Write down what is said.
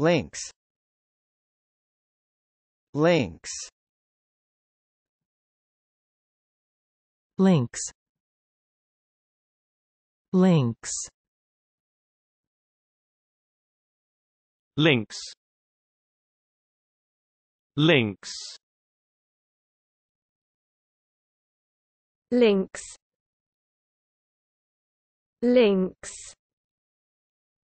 Links Links Links Links Links Links Links Links